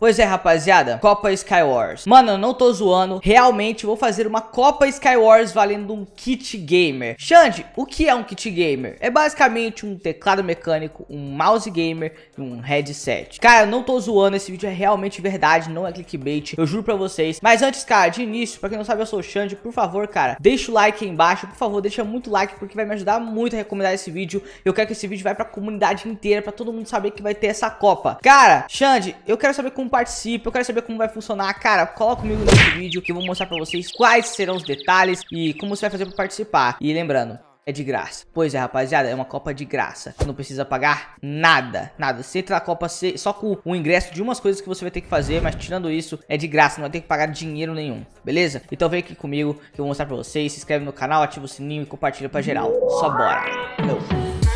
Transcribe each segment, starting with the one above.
Pois é, rapaziada, Copa Skywars. Mano, eu não tô zoando, realmente vou fazer uma Copa Skywars valendo um kit gamer. Xande, o que é um kit gamer? É basicamente um teclado mecânico, um mouse gamer e um headset. Cara, eu não tô zoando, esse vídeo é realmente verdade, não é clickbait, eu juro pra vocês. Mas antes, cara, de início, pra quem não sabe, eu sou o Xande, por favor, cara, deixa o like aí embaixo, por favor, deixa muito like, porque vai me ajudar muito a recomendar esse vídeo. Eu quero que esse vídeo vá pra comunidade inteira, pra todo mundo saber que vai ter essa Copa. Cara, Xande, eu quero saber como participe eu quero saber como vai funcionar, cara, cola comigo nesse vídeo que eu vou mostrar pra vocês quais serão os detalhes e como você vai fazer pra participar. E lembrando, é de graça. Pois é, rapaziada, é uma Copa de graça. Não precisa pagar nada, nada. Você entra na Copa C, só com o ingresso de umas coisas que você vai ter que fazer, mas tirando isso, é de graça, não vai ter que pagar dinheiro nenhum, beleza? Então vem aqui comigo que eu vou mostrar pra vocês, se inscreve no canal, ativa o sininho e compartilha pra geral. Só bora! Meu.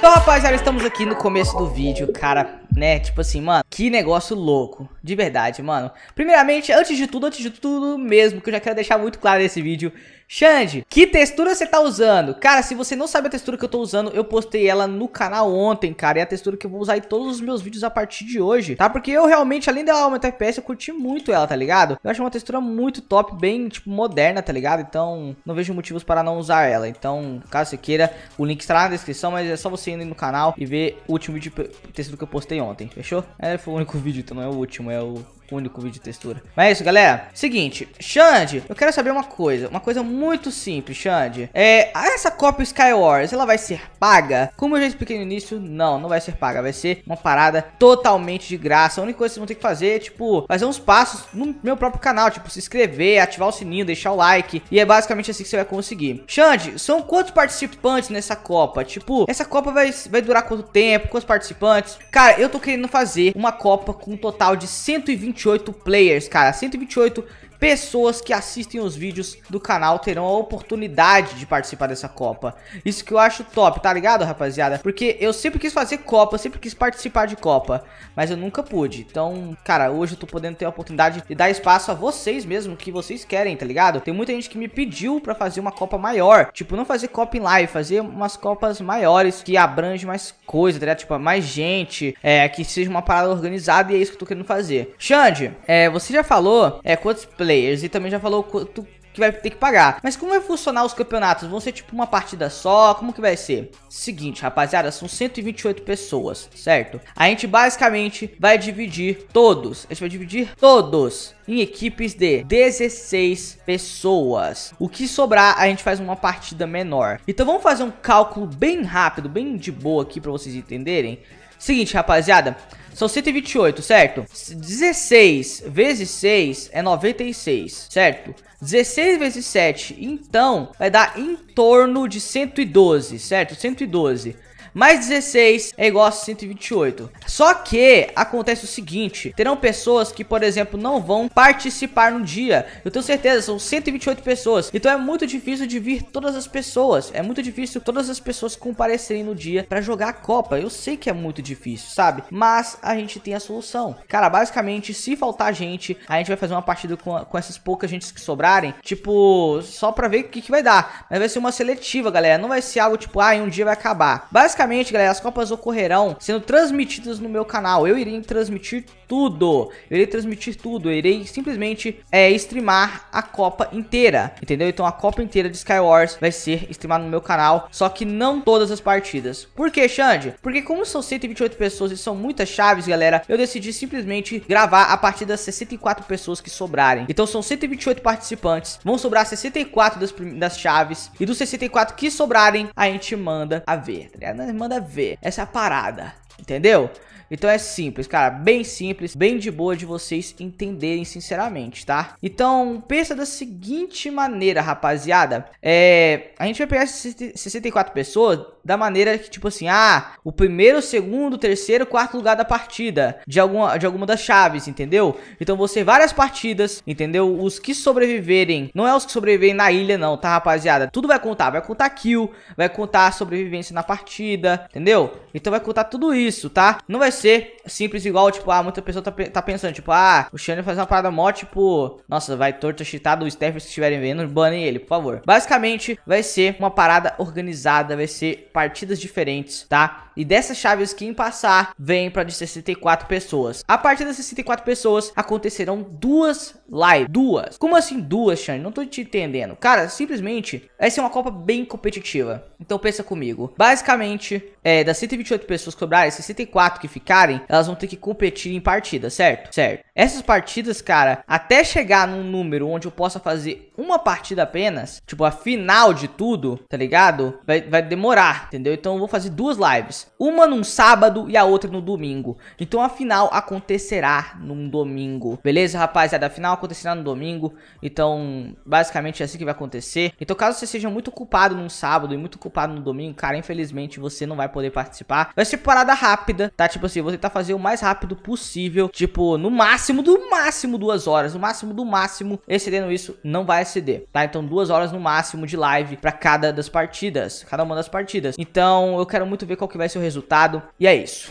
Então, rapaziada, estamos aqui no começo do vídeo, cara, né, tipo assim, mano, que negócio louco, de verdade, mano. Primeiramente, antes de tudo, antes de tudo mesmo, que eu já quero deixar muito claro nesse vídeo, Xande, que textura você tá usando? Cara, se você não sabe a textura que eu tô usando, eu postei ela no canal ontem, cara. É a textura que eu vou usar em todos os meus vídeos a partir de hoje, tá? Porque eu realmente, além dela aumentar FPS, eu curti muito ela, tá ligado? Eu acho uma textura muito top, bem, tipo, moderna, tá ligado? Então, não vejo motivos para não usar ela. Então, caso você queira, o link estará na descrição, mas é só você ir no canal e ver o último vídeo de textura que eu postei ontem, fechou? É, foi o único vídeo, então não é o último, é o único vídeo de textura. Mas é isso, galera. Seguinte, Xande, eu quero saber uma coisa. Uma coisa muito simples, Xande. É, essa cópia Skywars, ela vai ser paga? Como eu já expliquei no início, não, não vai ser paga. Vai ser uma parada totalmente de graça. A única coisa que vocês vão ter que fazer é, tipo, fazer uns passos no meu próprio canal. Tipo, se inscrever, ativar o sininho, deixar o like. E é basicamente assim que você vai conseguir. Xande, são quantos participantes nessa Copa? Tipo, essa Copa vai, vai durar quanto tempo? Quantos participantes? Cara, eu tô querendo fazer uma Copa com um total de 120 128 players, cara. 128 pessoas que assistem os vídeos do canal terão a oportunidade de participar dessa Copa. Isso que eu acho top, tá ligado, rapaziada? Porque eu sempre quis fazer Copa, sempre quis participar de Copa, mas eu nunca pude. Então, cara, hoje eu tô podendo ter a oportunidade de dar espaço a vocês mesmo, que vocês querem, tá ligado? Tem muita gente que me pediu pra fazer uma Copa maior. Tipo, não fazer Copa em live, fazer umas Copas maiores que abrange mais coisa, tá ligado? Tipo, mais gente, é, que seja uma parada organizada e é isso que eu tô querendo fazer. Xande, é, você já falou é, quantos players players e também já falou quanto que vai ter que pagar. Mas como vai funcionar os campeonatos? Vão ser tipo uma partida só? Como que vai ser? Seguinte, rapaziada, são 128 pessoas, certo? A gente basicamente vai dividir todos. A gente vai dividir todos em equipes de 16 pessoas. O que sobrar, a gente faz uma partida menor. Então vamos fazer um cálculo bem rápido, bem de boa aqui para vocês entenderem. Seguinte, rapaziada, são 128, certo? 16 vezes 6 é 96, certo? 16 vezes 7, então, vai dar em torno de 112, certo? 112 mais 16 é igual a 128. Só que acontece o seguinte, terão pessoas que, por exemplo, não vão participar no dia. Eu tenho certeza, são 128 pessoas. Então é muito difícil de vir todas as pessoas. É muito difícil todas as pessoas comparecerem no dia para jogar a Copa. Eu sei que é muito difícil, sabe? Mas a gente tem a solução. Cara, basicamente, se faltar gente, a gente vai fazer uma partida com, com essas poucas gente que sobrarem. Tipo, só pra ver o que, que vai dar. Mas vai ser uma seletiva, galera. Não vai ser algo tipo, ah, em um dia vai acabar. Basicamente, Basicamente, galera, as Copas ocorrerão sendo transmitidas no meu canal. Eu irei transmitir tudo. Eu irei transmitir tudo. Eu irei simplesmente é, streamar a Copa inteira. Entendeu? Então a Copa inteira de Skywars vai ser streamada no meu canal. Só que não todas as partidas. Por que, Xande? Porque como são 128 pessoas e são muitas chaves, galera, eu decidi simplesmente gravar a partir das 64 pessoas que sobrarem. Então são 128 participantes. Vão sobrar 64 das, das chaves. E dos 64 que sobrarem, a gente manda a ver, tá ligado? manda ver essa parada, entendeu? Então é simples, cara, bem simples, bem de boa de vocês entenderem sinceramente, tá? Então pensa da seguinte maneira, rapaziada. É, a gente vai pegar 64 pessoas da maneira que tipo assim, ah, o primeiro, segundo, terceiro, quarto lugar da partida de alguma de alguma das chaves, entendeu? Então você várias partidas, entendeu? Os que sobreviverem, não é os que sobreviverem na ilha não, tá, rapaziada? Tudo vai contar, vai contar kill, vai contar sobrevivência na partida, entendeu? Então vai contar tudo isso, tá? Não vai ser ser simples igual, tipo, ah, muita pessoa tá, tá pensando, tipo, ah, o Shannon faz uma parada mó, tipo, nossa, vai torta cheatada, o staffers se estiverem vendo, banem ele, por favor. Basicamente, vai ser uma parada organizada, vai ser partidas diferentes, tá? E dessa chave, os que passar vêm para de 64 pessoas. A partir das 64 pessoas, acontecerão duas lives. Duas. Como assim duas, Shane? Não tô te entendendo. Cara, simplesmente, essa é uma Copa bem competitiva. Então pensa comigo. Basicamente, é, das 128 pessoas que sobrarem, 64 que ficarem, elas vão ter que competir em partidas, certo? Certo. Essas partidas, cara, até chegar num número onde eu possa fazer uma partida apenas, tipo a final de tudo, tá ligado? Vai, vai demorar, entendeu? Então eu vou fazer duas lives uma num sábado e a outra no domingo. Então a final acontecerá num domingo, beleza, rapaziada? A final acontecerá no domingo, então basicamente é assim que vai acontecer. Então caso você seja muito culpado num sábado e muito culpado no domingo, cara, infelizmente você não vai poder participar. Vai ser parada rápida, tá? Tipo assim, vou tentar fazer o mais rápido possível, tipo, no máximo, do máximo duas horas, no máximo do máximo, excedendo isso, não vai exceder, tá? Então duas horas no máximo de live pra cada das partidas, cada uma das partidas. Então eu quero muito ver qual que vai seu o resultado. E é isso.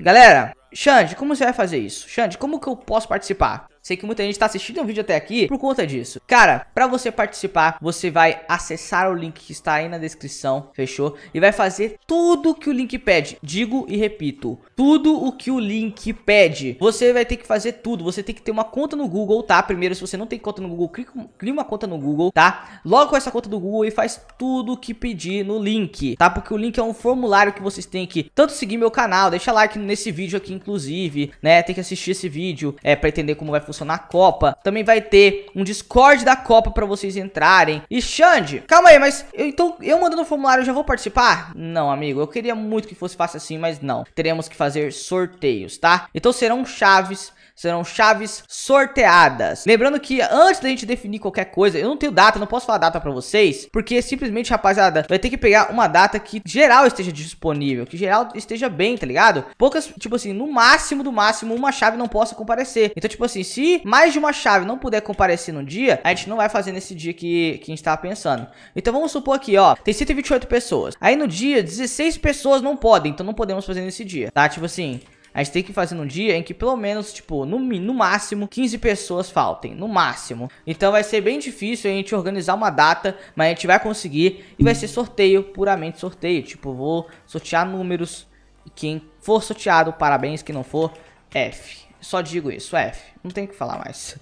Galera, Xande, como você vai fazer isso? Xande, como que eu posso participar? Sei que muita gente está assistindo o vídeo até aqui por conta disso. Cara, para você participar, você vai acessar o link que está aí na descrição, fechou? E vai fazer tudo que o link pede. Digo e repito, tudo o que o link pede. Você vai ter que fazer tudo. Você tem que ter uma conta no Google, tá? Primeiro, se você não tem conta no Google, cria uma conta no Google, tá? Logo com essa conta do Google e faz tudo o que pedir no link, tá? Porque o link é um formulário que vocês têm que tanto seguir meu canal, deixa like nesse vídeo aqui, inclusive, né? Tem que assistir esse vídeo, é, pra entender como vai funcionar a Copa. Também vai ter um Discord da Copa para vocês entrarem. E Xande, calma aí, mas eu, então eu mandando o formulário eu já vou participar? Não, amigo, eu queria muito que fosse fácil assim, mas não. Teremos que fazer sorteios, tá? Então serão chaves serão chaves sorteadas. Lembrando que antes da gente definir qualquer coisa, eu não tenho data, não posso falar data pra vocês, porque simplesmente, rapaziada, vai ter que pegar uma data que geral esteja disponível, que geral esteja bem, tá ligado? Poucas, tipo assim, no máximo do máximo, uma chave não possa comparecer. Então, tipo assim, se mais de uma chave não puder comparecer no dia, a gente não vai fazer nesse dia que, que a gente tava tá pensando. Então, vamos supor aqui, ó, tem 128 pessoas. Aí no dia, 16 pessoas não podem, então não podemos fazer nesse dia, tá? Tipo assim, a gente tem que fazer num dia em que pelo menos, tipo, no, no máximo 15 pessoas faltem, no máximo. Então vai ser bem difícil a gente organizar uma data, mas a gente vai conseguir e vai ser sorteio, puramente sorteio. Tipo, vou sortear números quem for sorteado, parabéns, quem não for, F. Só digo isso, F. Não tem o que falar mais.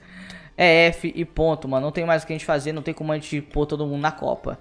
É F e ponto, mano. Não tem mais o que a gente fazer, não tem como a gente pôr todo mundo na Copa.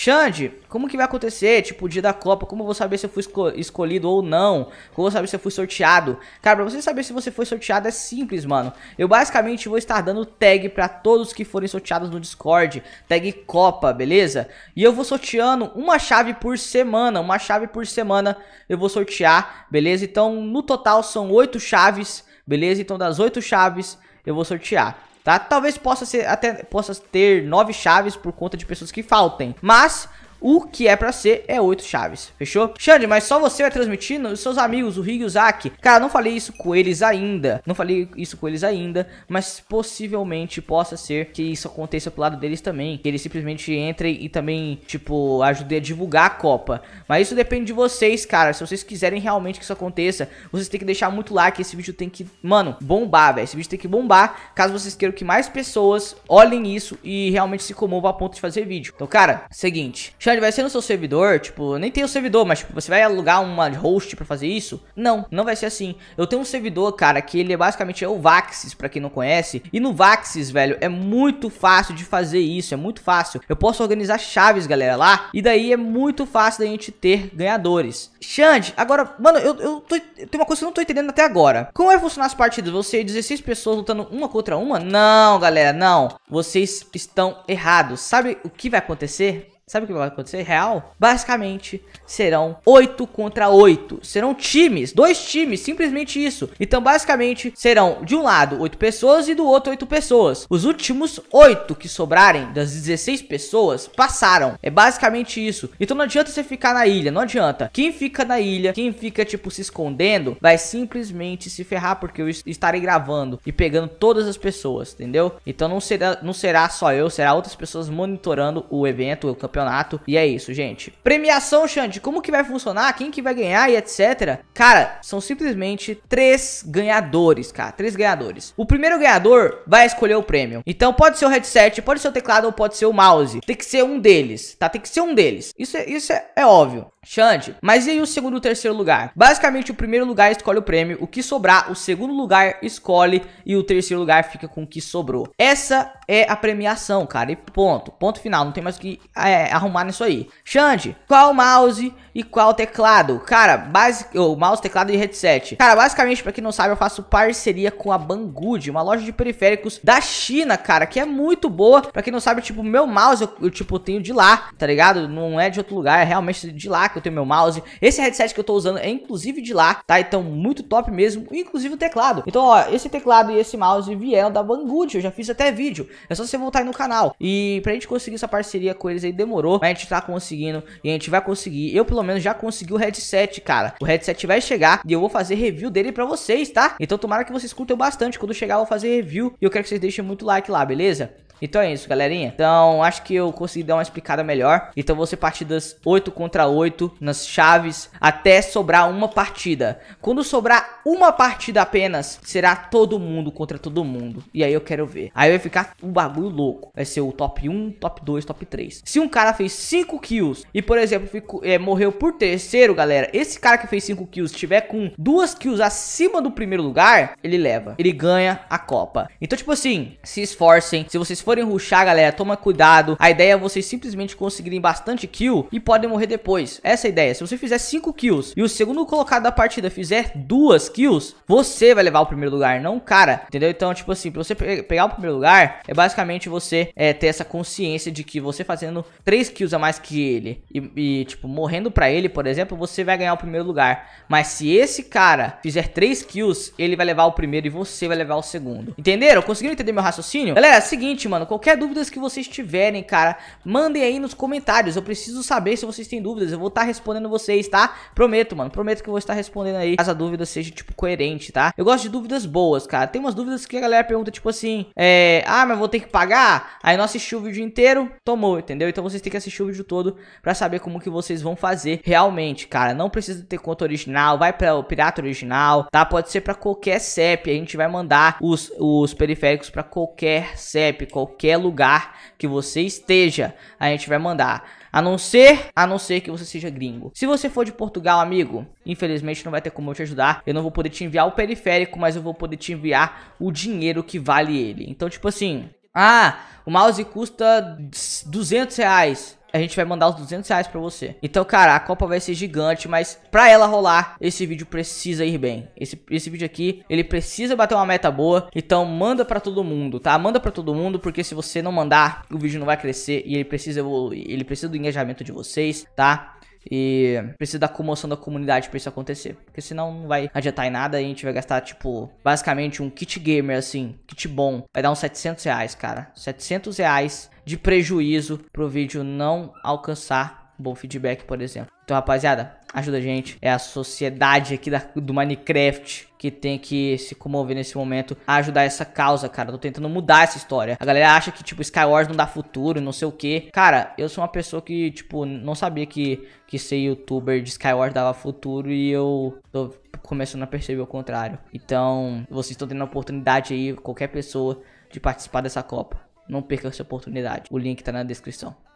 Xande, como que vai acontecer? Tipo, o dia da Copa, como eu vou saber se eu fui escolhido ou não? Como eu vou saber se eu fui sorteado? Cara, pra você saber se você foi sorteado é simples, mano. Eu basicamente vou estar dando tag pra todos que forem sorteados no Discord. Tag Copa, beleza? E eu vou sorteando uma chave por semana. Uma chave por semana eu vou sortear, beleza? Então, no total são oito chaves, beleza? Então, das oito chaves eu vou sortear tá? Talvez possa ser até possa ter nove chaves por conta de pessoas que faltem, mas o que é para ser é oito chaves, fechou? Xande, mas só você vai transmitir os seus amigos, o Rig e o Zaki. Cara, não falei isso com eles ainda. Não falei isso com eles ainda, mas possivelmente possa ser que isso aconteça pro lado deles também. Que eles simplesmente entrem e também, tipo, ajudem a divulgar a Copa. Mas isso depende de vocês, cara. Se vocês quiserem realmente que isso aconteça, vocês têm que deixar muito like. Esse vídeo tem que, mano, bombar, velho. Esse vídeo tem que bombar. Caso vocês queiram que mais pessoas olhem isso e realmente se comovam a ponto de fazer vídeo. Então, cara, seguinte. Xande, vai ser no seu servidor, tipo, nem tem o servidor, mas tipo, você vai alugar uma host pra fazer isso? Não, não vai ser assim. Eu tenho um servidor, cara, que ele é basicamente é o Vaxis, pra quem não conhece. E no Vaxis, velho, é muito fácil de fazer isso, é muito fácil. Eu posso organizar chaves, galera, lá. E daí é muito fácil da gente ter ganhadores. Xande, agora, mano, eu, eu tô, uma coisa que eu não tô entendendo até agora. Como vai é funcionar as partidas? Você e 16 pessoas lutando uma contra uma? Não, galera, não. Vocês estão errados. Sabe o que vai acontecer? Sabe o que vai acontecer? Real? Basicamente, serão 8 contra 8. Serão times, dois times, simplesmente isso. Então, basicamente, serão de um lado 8 pessoas e do outro 8 pessoas. Os últimos 8 que sobrarem das 16 pessoas passaram. É basicamente isso. Então, não adianta você ficar na ilha, não adianta. Quem fica na ilha, quem fica, tipo, se escondendo, vai simplesmente se ferrar porque eu estarei gravando e pegando todas as pessoas, entendeu? Então, não será, não será só eu, será outras pessoas monitorando o evento, o campeonato campeonato. E é isso, gente. Premiação, Xande, como que vai funcionar? Quem que vai ganhar e etc? Cara, são simplesmente três ganhadores, cara. Três ganhadores. O primeiro ganhador vai escolher o prêmio. Então pode ser o headset, pode ser o teclado ou pode ser o mouse. Tem que ser um deles, tá? Tem que ser um deles. Isso é, isso é, é óbvio. Xande, mas e aí o segundo e o terceiro lugar? Basicamente, o primeiro lugar escolhe o prêmio, o que sobrar, o segundo lugar escolhe e o terceiro lugar fica com o que sobrou. Essa é a premiação, cara. E ponto. Ponto final. Não tem mais o que é, arrumar nisso aí. Xande, qual mouse e qual teclado? Cara, base... o oh, mouse, teclado e headset. Cara, basicamente, pra quem não sabe, eu faço parceria com a Banggood, uma loja de periféricos da China, cara, que é muito boa. Pra quem não sabe, tipo, meu mouse eu, eu tipo, tenho de lá, tá ligado? Não é de outro lugar, é realmente de lá que eu tenho meu mouse. Esse headset que eu tô usando é inclusive de lá, tá? Então, muito top mesmo, inclusive o teclado. Então, ó, esse teclado e esse mouse vieram da Banggood, eu já fiz até vídeo é só você voltar aí no canal. E pra gente conseguir essa parceria com eles aí demorou, mas a gente tá conseguindo e a gente vai conseguir. Eu pelo menos já consegui o headset, cara. O headset vai chegar e eu vou fazer review dele pra vocês, tá? Então tomara que vocês curtam bastante. Quando chegar eu vou fazer review e eu quero que vocês deixem muito like lá, beleza? Então é isso, galerinha. Então, acho que eu consegui dar uma explicada melhor. Então vão ser partidas 8 contra 8 nas chaves até sobrar uma partida. Quando sobrar uma partida apenas, será todo mundo contra todo mundo. E aí eu quero ver. Aí vai ficar um bagulho louco. Vai ser o top 1, top 2, top 3. Se um cara fez 5 kills e, por exemplo, é, morreu por terceiro, galera, esse cara que fez 5 kills tiver com duas kills acima do primeiro lugar, ele leva. Ele ganha a Copa. Então, tipo assim, se esforcem. Se vocês forem ruxar, galera, toma cuidado. A ideia é vocês simplesmente conseguirem bastante kill e podem morrer depois. Essa é a ideia. Se você fizer 5 kills e o segundo colocado da partida fizer 2 kills, você vai levar o primeiro lugar, não o cara. Entendeu? Então, tipo assim, pra você pegar o primeiro lugar, é basicamente você é, ter essa consciência de que você fazendo 3 kills a mais que ele e, e, tipo, morrendo pra ele, por exemplo, você vai ganhar o primeiro lugar. Mas se esse cara fizer 3 kills, ele vai levar o primeiro e você vai levar o segundo. Entenderam? Conseguiram entender meu raciocínio? Galera, é o seguinte, mano mano. Qualquer dúvidas que vocês tiverem, cara, mandem aí nos comentários. Eu preciso saber se vocês têm dúvidas. Eu vou estar tá respondendo vocês, tá? Prometo, mano. Prometo que eu vou estar respondendo aí, caso a dúvida seja, tipo, coerente, tá? Eu gosto de dúvidas boas, cara. Tem umas dúvidas que a galera pergunta, tipo assim, é... Ah, mas vou ter que pagar? Aí não assistiu o vídeo inteiro, tomou, entendeu? Então vocês têm que assistir o vídeo todo pra saber como que vocês vão fazer realmente, cara. Não precisa ter conta original, vai pra o pirata original, tá? Pode ser pra qualquer CEP. A gente vai mandar os, os periféricos pra qualquer CEP, qualquer qualquer lugar que você esteja, a gente vai mandar. A não ser, a não ser que você seja gringo. Se você for de Portugal, amigo, infelizmente não vai ter como eu te ajudar. Eu não vou poder te enviar o periférico, mas eu vou poder te enviar o dinheiro que vale ele. Então, tipo assim, ah, o mouse custa 200 reais. A gente vai mandar os 200 reais pra você. Então, cara, a Copa vai ser gigante, mas pra ela rolar, esse vídeo precisa ir bem. Esse, esse vídeo aqui, ele precisa bater uma meta boa. Então, manda pra todo mundo, tá? Manda pra todo mundo, porque se você não mandar, o vídeo não vai crescer e ele precisa evoluir. Ele precisa do engajamento de vocês, tá? E precisa da comoção da comunidade para isso acontecer. Porque senão não vai adiantar em nada e a gente vai gastar, tipo, basicamente um kit gamer, assim, kit bom. Vai dar uns 700 reais, cara. 700 reais de prejuízo pro vídeo não alcançar bom feedback, por exemplo. Então, rapaziada, ajuda a gente. É a sociedade aqui da, do Minecraft que tem que se comover nesse momento a ajudar essa causa, cara. tô tentando mudar essa história. A galera acha que, tipo, Skywars não dá futuro, não sei o que. Cara, eu sou uma pessoa que, tipo, não sabia que, que ser youtuber de Skywars dava futuro e eu tô começando a perceber o contrário. Então, vocês estão tendo a oportunidade aí, qualquer pessoa, de participar dessa Copa. Não perca essa oportunidade. O link tá na descrição.